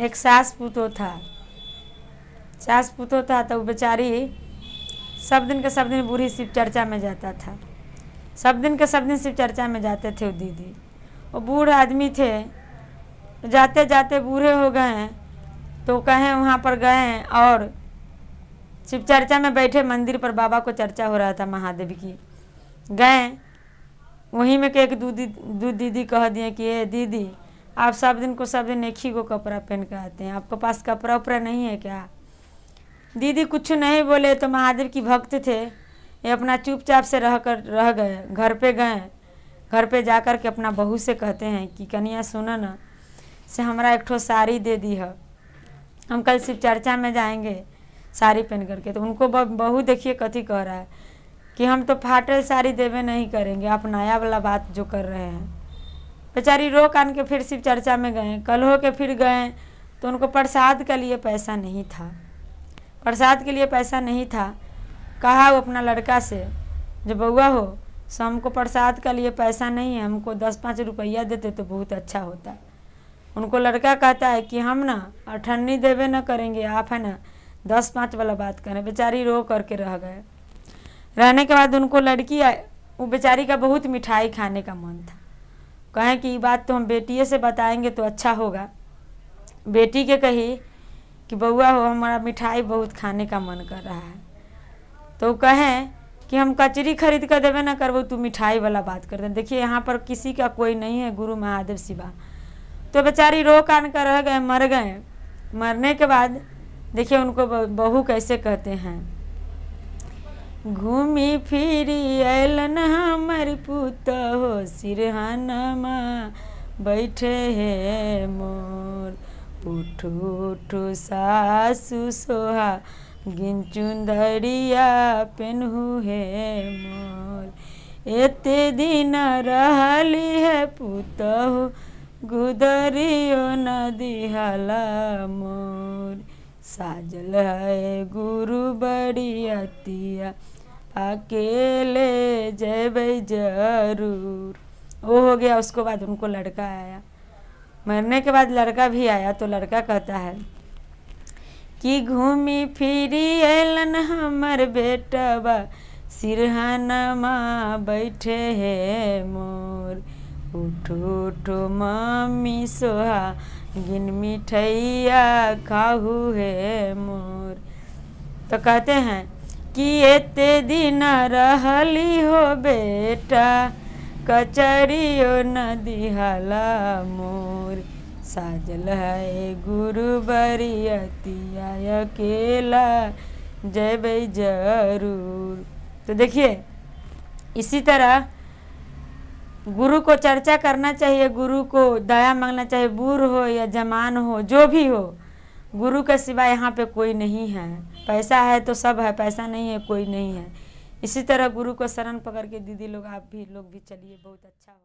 एक सास पुतो था सास पुतो था तो बेचारी सब दिन के सब दिन बूढ़ी शिव चर्चा में जाता था सब दिन के सब दिन शिव चर्चा में जाते थे वो दीदी वो बूढ़े आदमी थे जाते जाते बूढ़े हो गए तो कहें वहाँ पर गए और शिव चर्चा में बैठे मंदिर पर बाबा को चर्चा हो रहा था महादेव की गए वहीं में के एक दू दीदी कह दिए कि ये दीदी आप सब दिन को सब दिन एक ही को कपड़ा पहन के आते हैं आपके पास कपड़ा उपरा नहीं है क्या दीदी कुछ नहीं बोले तो महादेव की भक्त थे ये अपना चुपचाप से रह कर रह गए घर पे गए घर पे जाकर के अपना बहू से कहते हैं कि कन्या सुनो ना से हमारा एक ठो साड़ी दे दी है हम कल शिव चर्चा में जाएंगे साड़ी पहन करके तो उनको बहू देखिए कथी कह रहा है कि हम तो फाटल साड़ी देवे नहीं करेंगे आप नया वाला बात जो कर रहे हैं बेचारी रो कान के फिर शिव चर्चा में गए कल हो के फिर गए तो उनको प्रसाद के लिए पैसा नहीं था प्रसाद के लिए पैसा नहीं था कहा वो अपना लड़का से जो बउआ हो सो हमको प्रसाद के लिए पैसा नहीं है हमको दस पाँच रुपया देते तो बहुत अच्छा होता उनको लड़का कहता है कि हम ना अठन्नी देवे ना करेंगे आप है ना दस पाँच वाला बात करें बेचारी रो करके रह गए रहने के बाद उनको लड़की वो बेचारी का बहुत मिठाई खाने का मन था कहें कि ये बात तो हम बेटिए से बताएंगे तो अच्छा होगा बेटी के कही कि बउआ हो हमारा मिठाई बहुत खाने का मन कर रहा है तो कहें कि हम कचरी खरीद कर देवे ना करबो तू मिठाई वाला बात कर दे देखिए यहाँ पर किसी का कोई नहीं है गुरु महादेव शिवा तो बेचारी रो कान कर रह गए मर गए मरने के बाद देखिए उनको बहू कैसे कहते हैं घूमी फिरी अलन हमर पुतहो सिरहनमा बैठे है मोर उठो उठो सासु सोहा गिनचु दरिया है मोर एत दिन रहली है पुतहो गुदरियो नदी हला मोर साजल है गुरु बड़ी अतिया अकेले जय जरूर वो हो गया उसको बाद उनको लड़का आया मरने के बाद लड़का भी आया तो लड़का कहता है कि घूमी फिरी एलन हमर बा सिरहाना माँ बैठे है मोर उठो उठो मम्मी सोहा गिन मिठैया खाहू है मोर तो कहते हैं कि एते दिन रहली हो बेटा कचरियो नदी हला मोर साजल है गुरु बरियतिया अकेला जय जरूर तो देखिए इसी तरह गुरु को चर्चा करना चाहिए गुरु को दया मांगना चाहिए बूढ़ हो या जमान हो जो भी हो गुरु के सिवा यहाँ पे कोई नहीं है पैसा है तो सब है पैसा नहीं है कोई नहीं है इसी तरह गुरु को शरण पकड़ के दीदी लोग आप भी लोग भी चलिए बहुत अच्छा हो